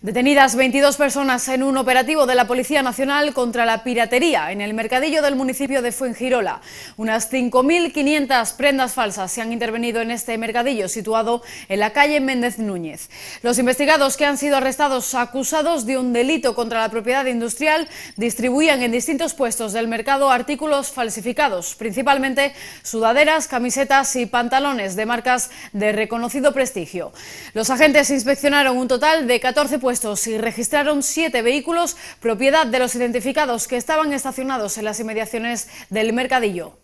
Detenidas 22 personas en un operativo de la Policía Nacional contra la piratería en el mercadillo del municipio de Fuengirola. Unas 5.500 prendas falsas se han intervenido en este mercadillo situado en la calle Méndez Núñez. Los investigados que han sido arrestados acusados de un delito contra la propiedad industrial distribuían en distintos puestos del mercado artículos falsificados, principalmente sudaderas, camisetas y pantalones de marcas de reconocido prestigio. Los agentes inspeccionaron un total de 14 puestos y registraron siete vehículos propiedad de los identificados que estaban estacionados en las inmediaciones del mercadillo.